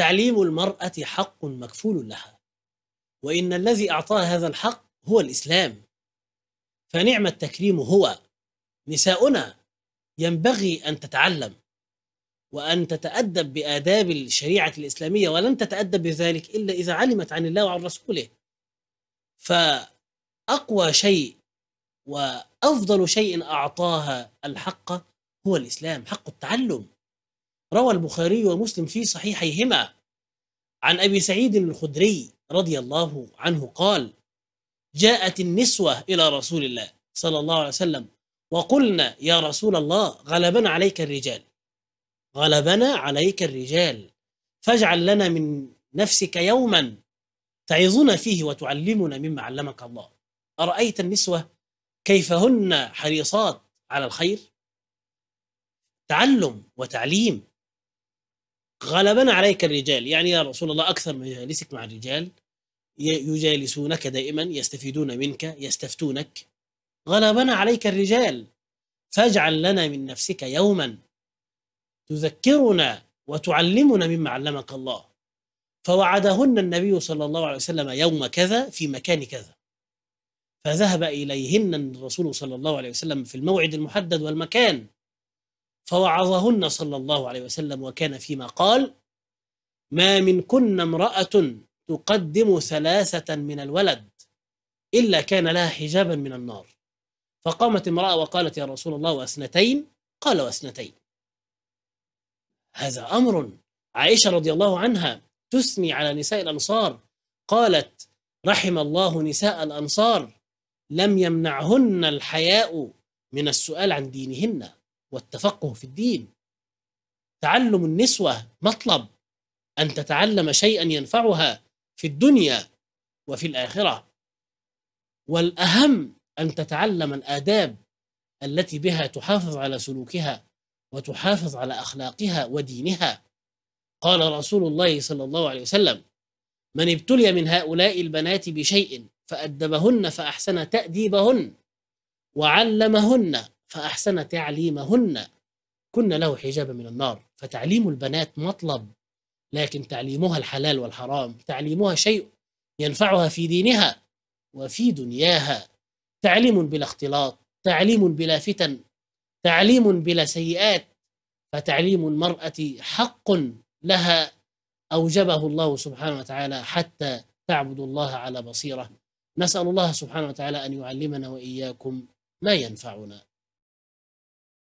تعليم المرأة حق مكفول لها وإن الذي أعطاها هذا الحق هو الإسلام فنعم التكريم هو نساؤنا ينبغي أن تتعلم وأن تتأدب بآداب الشريعة الإسلامية ولن تتأدب بذلك إلا إذا علمت عن الله وعن رسوله فأقوى شيء وأفضل شيء أعطاها الحق هو الإسلام حق التعلم روى البخاري ومسلم في صحيحيهما عن أبي سعيد الخدري رضي الله عنه قال جاءت النسوة إلى رسول الله صلى الله عليه وسلم وقلنا يا رسول الله غلبنا عليك الرجال غلبنا عليك الرجال فاجعل لنا من نفسك يوما تعظنا فيه وتعلمنا مما علمك الله أرأيت النسوة كيف هن حريصات على الخير تعلم وتعليم غلبنا عليك الرجال يعني يا رسول الله أكثر مجالسك مع الرجال يجالسونك دائما يستفيدون منك يستفتونك غلبنا عليك الرجال فاجعل لنا من نفسك يوما تذكرنا وتعلمنا مما علمك الله فوعدهن النبي صلى الله عليه وسلم يوم كذا في مكان كذا فذهب إليهن الرسول صلى الله عليه وسلم في الموعد المحدد والمكان فوعظهن صلى الله عليه وسلم وكان فيما قال ما منكن امرأة تقدم ثلاثة من الولد إلا كان لها حجابا من النار فقامت امرأة وقالت يا رسول الله وأسنتين قال وأسنتين هذا أمر عائشة رضي الله عنها تثني على نساء الأنصار قالت رحم الله نساء الأنصار لم يمنعهن الحياء من السؤال عن دينهن والتفقه في الدين تعلم النسوة مطلب أن تتعلم شيئا ينفعها في الدنيا وفي الآخرة والأهم أن تتعلم الآداب التي بها تحافظ على سلوكها وتحافظ على أخلاقها ودينها قال رسول الله صلى الله عليه وسلم من ابتلي من هؤلاء البنات بشيء فأدبهن فأحسن تأديبهن وعلمهن فأحسن تعليمهن كن له حجابا من النار فتعليم البنات مطلب لكن تعليمها الحلال والحرام تعليمها شيء ينفعها في دينها وفي دنياها تعليم بلا اختلاط تعليم بلا فتن تعليم بلا سيئات فتعليم المرأة حق لها أوجبه الله سبحانه وتعالى حتى تعبد الله على بصيرة نسأل الله سبحانه وتعالى أن يعلمنا وإياكم ما ينفعنا